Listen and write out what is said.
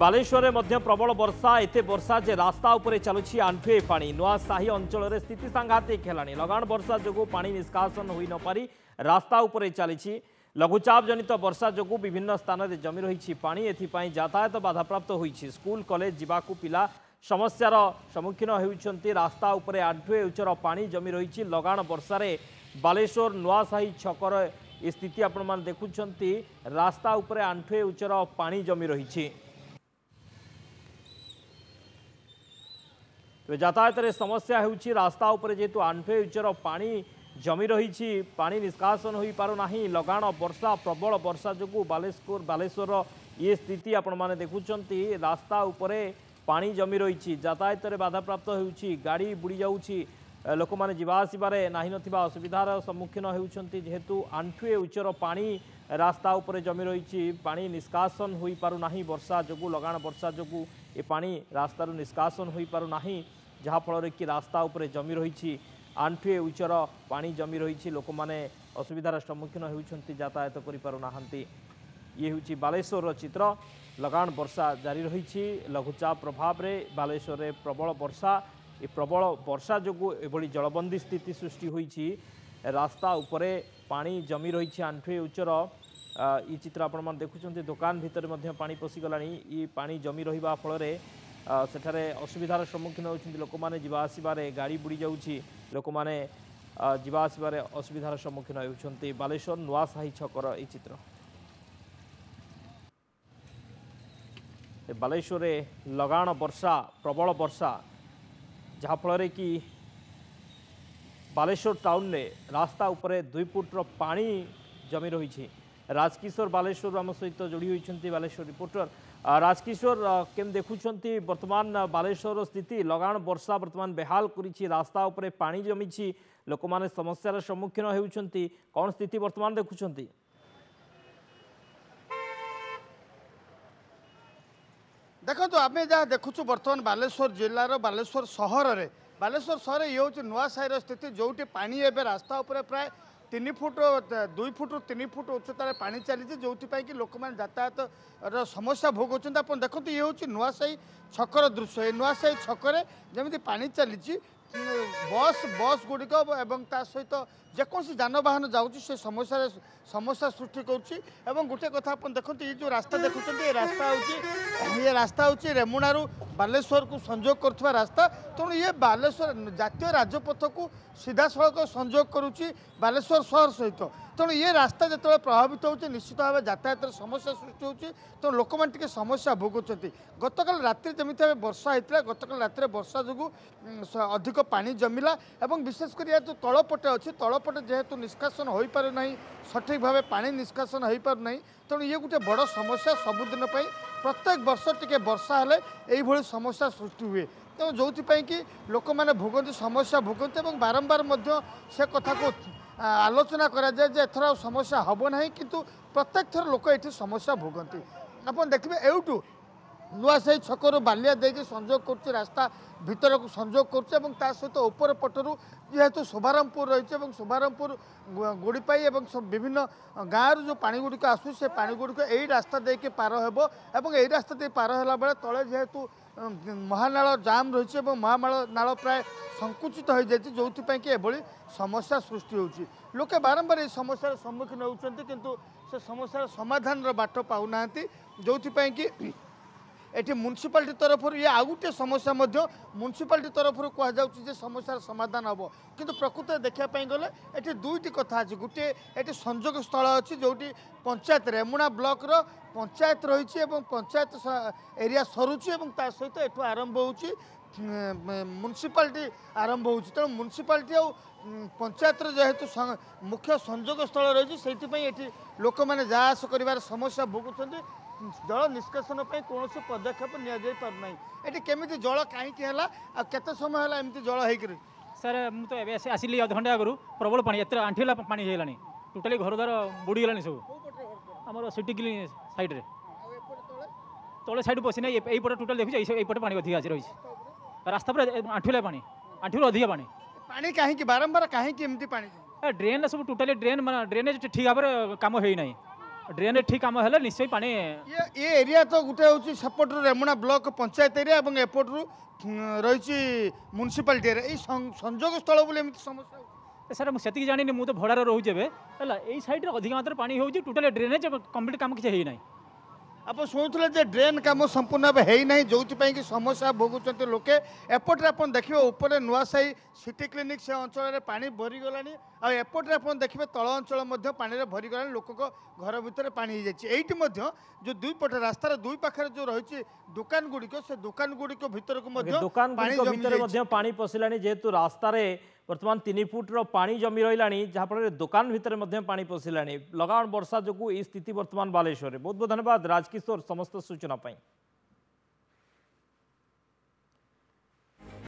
ବାଲେଶ୍ୱରରେ ମଧ୍ୟ ପ୍ରବଳ ବର୍ଷା ଏତେ ବର୍ଷା ଯେ ରାସ୍ତା ଉପରେ ଚାଲୁଛି ଆଣ୍ଠୁଏ ପାଣି ନୂଆ ସାହି ଅଞ୍ଚଳରେ ସ୍ଥିତି ସାଂଘାତିକ ହେଲାଣି ଲଗାଣ ବର୍ଷା ଯୋଗୁଁ ପାଣି ନିଷ୍କାସନ ହୋଇନପାରି ରାସ୍ତା ଉପରେ ଚାଲିଛି ଲଘୁଚାପ ଜନିତ ବର୍ଷା ଯୋଗୁଁ ବିଭିନ୍ନ ସ୍ଥାନରେ ଜମି ରହିଛି ପାଣି ଏଥିପାଇଁ ଯାତାୟାତ ବାଧାପ୍ରାପ୍ତ ହୋଇଛି ସ୍କୁଲ କଲେଜ ଯିବାକୁ ପିଲା ସମସ୍ୟାର ସମ୍ମୁଖୀନ ହେଉଛନ୍ତି ରାସ୍ତା ଉପରେ ଆଣ୍ଠୁଏ ଉଚ୍ଚର ପାଣି ଜମି ରହିଛି ଲଗାଣ ବର୍ଷାରେ ବାଲେଶ୍ୱର ନୂଆସାହି ଛକର ଏ ସ୍ଥିତି ଆପଣମାନେ ଦେଖୁଛନ୍ତି ରାସ୍ତା ଉପରେ ଆଣ୍ଠୁଏ ଉଚ୍ଚର ପାଣି ଜମି ରହିଛି তবে যাতায়াতের সমস্যা হচ্ছে রাস্তা উপরে যেহেতু আণ্ঠুয়ে উচ্চর পা জমি রয়েছে পা নিষ্কাশন হয়ে পু না লগাণ বর্ষা প্রবল বর্ষা যোগ বালেশ্বর বালেশ্বর ইয়ে স্থিতি আপনার দেখুম রাস্তা উপরে পা জমি রয়েছে যাতায়াতের বাধাপ্রাপ্ত হচ্ছে গাড়ি বুড়ি যাচ্ছে ଲୋକମାନେ ଯିବା ଆସିବାରେ ନାହିଁ ନଥିବା ଅସୁବିଧାର ସମ୍ମୁଖୀନ ହେଉଛନ୍ତି ଯେହେତୁ ଆଣ୍ଠୁଏ ଉଚ୍ଚର ପାଣି ରାସ୍ତା ଉପରେ ଜମି ରହିଛି ପାଣି ନିଷ୍କାସନ ହୋଇପାରୁନାହିଁ ବର୍ଷା ଯୋଗୁଁ ଲଗାଣ ବର୍ଷା ଯୋଗୁଁ ଏ ପାଣି ରାସ୍ତାରୁ ନିଷ୍କାସନ ହୋଇପାରୁନାହିଁ ଯାହାଫଳରେ କି ରାସ୍ତା ଉପରେ ଜମି ରହିଛି ଆଣ୍ଠୁଏ ଉଚ୍ଚର ପାଣି ଜମି ରହିଛି ଲୋକମାନେ ଅସୁବିଧାର ସମ୍ମୁଖୀନ ହେଉଛନ୍ତି ଯାତାୟାତ କରିପାରୁନାହାନ୍ତି ଇଏ ହେଉଛି ବାଲେଶ୍ୱରର ଚିତ୍ର ଲଗାଣ ବର୍ଷା ଜାରି ରହିଛି ଲଘୁଚାପ ପ୍ରଭାବରେ ବାଲେଶ୍ୱରରେ ପ୍ରବଳ ବର୍ଷା ଏ ପ୍ରବଳ ବର୍ଷା ଯୋଗୁଁ ଏଭଳି ଜଳବନ୍ଦୀ ସ୍ଥିତି ସୃଷ୍ଟି ହୋଇଛି ରାସ୍ତା ଉପରେ ପାଣି ଜମି ରହିଛି ଆଣ୍ଠୁଏ ଉଚ୍ଚର ଇ ଚିତ୍ର ଆପଣମାନେ ଦେଖୁଛନ୍ତି ଦୋକାନ ଭିତରେ ମଧ୍ୟ ପାଣି ପଶିଗଲାଣି ଇ ପାଣି ଜମି ରହିବା ଫଳରେ ସେଠାରେ ଅସୁବିଧାର ସମ୍ମୁଖୀନ ହେଉଛନ୍ତି ଲୋକମାନେ ଯିବା ଆସିବାରେ ଗାଡ଼ି ବୁଡ଼ି ଯାଉଛି ଲୋକମାନେ ଯିବା ଆସିବାରେ ଅସୁବିଧାର ସମ୍ମୁଖୀନ ହେଉଛନ୍ତି ବାଲେଶ୍ୱର ନୂଆ ସାହି ଛକର ଏହି ଚିତ୍ର ବାଲେଶ୍ୱରରେ ଲଗାଣ ବର୍ଷା ପ୍ରବଳ ବର୍ଷା ଯାହାଫଳରେ କି ବାଲେଶ୍ୱର ଟାଉନରେ ରାସ୍ତା ଉପରେ ଦୁଇ ଫୁଟର ପାଣି ଜମି ରହିଛି ରାଜକିଶୋର ବାଲେଶ୍ୱରରୁ ଆମ ସହିତ ଯୋଡ଼ି ହୋଇଛନ୍ତି ବାଲେଶ୍ୱର ରିପୋର୍ଟର રાજકિશોર કેમ દેખુંતિ વર્તમાન બાલેશ્વર સ્થિતિ લગાણ વર્ષા વર્તમાન બેહાલ કરી રાસ્તા ઉપર પાણી જમી લોકમાને સમસ્યાર સમ્મુખીન હેઉંતિ કોણ સ્થિતિ વર્તમાન દેખુંતિ দেখন্তু আমি যা দেখুছু বর্তমান বালেশ্বর জেলার বালেশ্বর সহরের বালেশ্বর সহরে ইয়ে হচ্ছে নয় সাইর স্থিতি যেটি পানি এবে রাস্তা উপরে প্রায় फुट दुई फुट रु तिन फुट उच्चतार पाँच जो कि लोकमान जातायात र समस्या भोगाउँछ आउँछ देखिन्छ युवासा छक र दृश्य ए नुवासाही छकै पानी पा ବସ୍ ବସ୍ ଗୁଡ଼ିକ ଏବଂ ତା ସହିତ ଯେକୌଣସି ଯାନବାହନ ଯାଉଛି ସେ ସମସ୍ୟାରେ ସମସ୍ୟା ସୃଷ୍ଟି କରୁଛି ଏବଂ ଗୋଟିଏ କଥା ଆପଣ ଦେଖନ୍ତୁ ଏଇ ଯେଉଁ ରାସ୍ତା ଦେଖୁଛନ୍ତି ଏ ରାସ୍ତା ହେଉଛି ଇଏ ରାସ୍ତା ହେଉଛି ରେମୁଣାରୁ ବାଲେଶ୍ୱରକୁ ସଂଯୋଗ କରୁଥିବା ରାସ୍ତା ତେଣୁ ଇଏ ବାଲେଶ୍ୱର ଜାତୀୟ ରାଜପଥକୁ ସିଧାସଳଖ ସଂଯୋଗ କରୁଛି ବାଲେଶ୍ୱର ସହର ସହିତ ତେଣୁ ଏ ରାସ୍ତା ଯେତେବେଳେ ପ୍ରଭାବିତ ହେଉଛି ନିଶ୍ଚିତ ଭାବେ ଯାତାୟାତର ସମସ୍ୟା ସୃଷ୍ଟି ହେଉଛି ତେଣୁ ଲୋକମାନେ ଟିକେ ସମସ୍ୟା ଭୋଗୁଛନ୍ତି ଗତକାଲି ରାତିରେ ଯେମିତି ଭାବେ ବର୍ଷା ହୋଇଥିଲା ଗତକାଲି ରାତିରେ ବର୍ଷା ଯୋଗୁଁ ଅଧିକ ପାଣି ଜମିଲା ଏବଂ ବିଶେଷ କରି ଏହା ଯେଉଁ ତଳପଟେ ଅଛି ତଳପଟେ ଯେହେତୁ ନିଷ୍କାସନ ହୋଇପାରୁନାହିଁ ସଠିକ୍ ଭାବେ ପାଣି ନିଷ୍କାସନ ହୋଇପାରୁନାହିଁ ତେଣୁ ଇଏ ଗୋଟେ ବଡ଼ ସମସ୍ୟା ସବୁଦିନ ପାଇଁ ପ୍ରତ୍ୟେକ ବର୍ଷ ଟିକେ ବର୍ଷା ହେଲେ ଏଇଭଳି ସମସ୍ୟା ସୃଷ୍ଟି ହୁଏ ତେଣୁ ଯେଉଁଥିପାଇଁ କି ଲୋକମାନେ ଭୋଗନ୍ତି ସମସ୍ୟା ଭୋଗନ୍ତି ଏବଂ ବାରମ୍ବାର ମଧ୍ୟ ସେ କଥାକୁ ଆଲୋଚନା କରାଯାଏ ଯେ ଏଥର ଆଉ ସମସ୍ୟା ହେବ ନାହିଁ କିନ୍ତୁ ପ୍ରତ୍ୟେକ ଥର ଲୋକ ଏଠି ସମସ୍ୟା ଭୋଗନ୍ତି ଆପଣ ଦେଖିବେ ଏଇଠୁ ନୂଆସାହି ଛକରୁ ବାଲିଆ ଦେଇକି ସଂଯୋଗ କରୁଛି ରାସ୍ତା ଭିତରକୁ ସଂଯୋଗ କରୁଛି ଏବଂ ତା ସହିତ ଉପର ପଟରୁ ଯେହେତୁ ଶୁଭାରମପୁର ରହିଛି ଏବଂ ଶୁଭାରମପୁର ଗୋଡ଼ିପାଇ ଏବଂ ବିଭିନ୍ନ ଗାଁରୁ ଯେଉଁ ପାଣିଗୁଡ଼ିକ ଆସୁଛି ସେ ପାଣିଗୁଡ଼ିକ ଏଇ ରାସ୍ତା ଦେଇକି ପାର ହେବ ଏବଂ ଏଇ ରାସ୍ତା ଦେଇ ପାର ହେଲା ବେଳେ ତଳେ ଯେହେତୁ ମହାନାଳ ଜାମ୍ ରହିଛି ଏବଂ ମହାନାଳ ନାଳ ପ୍ରାୟ ସଙ୍କୁଚିତ ହୋଇଯାଇଛି ଯେଉଁଥିପାଇଁ କି ଏଭଳି ସମସ୍ୟା ସୃଷ୍ଟି ହେଉଛି ଲୋକେ ବାରମ୍ବାର ଏହି ସମସ୍ୟାର ସମ୍ମୁଖୀନ ହେଉଛନ୍ତି କିନ୍ତୁ ସେ ସମସ୍ୟାର ସମାଧାନର ବାଟ ପାଉନାହାନ୍ତି ଯେଉଁଥିପାଇଁ କି ଏଠି ମ୍ୟୁନିସିପାଲିଟି ତରଫରୁ ଇଏ ଆଉ ଗୋଟିଏ ସମସ୍ୟା ମଧ୍ୟ ମ୍ୟୁନିସିପାଲିଟି ତରଫରୁ କୁହାଯାଉଛି ଯେ ସମସ୍ୟାର ସମାଧାନ ହେବ କିନ୍ତୁ ପ୍ରକୃତରେ ଦେଖିବା ପାଇଁ ଗଲେ ଏଠି ଦୁଇଟି କଥା ଅଛି ଗୋଟିଏ ଏଠି ସଂଯୋଗ ସ୍ଥଳ ଅଛି ଯେଉଁଠି ପଞ୍ଚାୟତ ରେମୁଣା ବ୍ଲକର ପଞ୍ଚାୟତ ରହିଛି ଏବଂ ପଞ୍ଚାୟତ ଏରିଆ ସରୁଛି ଏବଂ ତା ସହିତ ଏଠୁ ଆରମ୍ଭ ହେଉଛି म्युनिसिपाटी आरम्भ हु तु म्युनिसिपा आउ पञ्चात जहेतु जेतु मुख्य संजोग स्थल रह भोगुन्छ जल निष्कासन पनि कसै पदक्षेप नि पारु एमिति जल काहीँक होला केत समय होलामि जल सर म आसि अध घन्टा आग्रु प्रबल पा आँठीलाई पाइला नि टोटाली घरद् बुडिगलाबु सिटी सइडे तसि नै यही पटे टोटा एपटे पार्ड अधिक आसिरहेको छ রাস্তা পুরা আঁঠুলে পানি আঁঠুর অধিক পানি পানি কাহিঁকি বারম্বার কাহিঁকি এমতি পানি ড্রেন সব টোটালি ড্রেন মানে ড্রেনেজ ঠিক ভাবে কাম হয়ে নাই ড্রেন ঠিক কাম হলে নিশ্চয় পানি এ এরিয়া তো গোটে হচ্ছে সেপটর রেমুনা ব্লক পঞ্চায়েত এরিয়া এবং এপটর রয়েছে মুনিসিপালিটি এরিয়া এই সংযোগ স্থল বলে এমনি সমস্যা স্যার মু সেতিকি জানিনি মু তো ভড়ার রহুছি এবে হল এই সাইডে অধিক মাত্রার পানি হচ্ছে টোটালি ড্রেনেজ কমপ্লিট কাম কিছু হয়ে নাই जे ड्रेन काम सम्पूर्ण भाइ नै कि समस्या भोगुन्छ लोके एपटे आपि उप नुवा साहित सिटी क्लिन अञ्चल पारिगला ଆଉ ଏପଟରେ ଆପଣ ଦେଖିବେ ତଳ ଅଞ୍ଚଳ ମଧ୍ୟ ପାଣିରେ ଭରିଗଲାଣି ଲୋକଙ୍କ ଘର ଭିତରେ ପାଣି ହେଇଯାଇଛି ଏଇଠି ମଧ୍ୟ ଯେଉଁ ଦୁଇ ପଟ ରାସ୍ତାର ଦୁଇ ପାଖରେ ଯେଉଁ ରହିଛି ଦୋକାନ ଗୁଡ଼ିକ ସେ ଦୋକାନ ଗୁଡ଼ିକ ଭିତରକୁ ମଧ୍ୟ ଦୋକାନ ଭିତରେ ମଧ୍ୟ ପାଣି ପଶିଲାଣି ଯେହେତୁ ରାସ୍ତାରେ ବର୍ତ୍ତମାନ ତିନି ଫୁଟର ପାଣି ଜମି ରହିଲାଣି ଯାହାଫଳରେ ଦୋକାନ ଭିତରେ ମଧ୍ୟ ପାଣି ପଶିଲାଣି ଲଗାଣ ବର୍ଷା ଯୋଗୁଁ ଏହି ସ୍ଥିତି ବର୍ତ୍ତମାନ ବାଲେଶ୍ୱରରେ ବହୁତ ବହୁତ ଧନ୍ୟବାଦ ରାଜକିଶୋର ସମସ୍ତ ସୂଚନା ପାଇଁ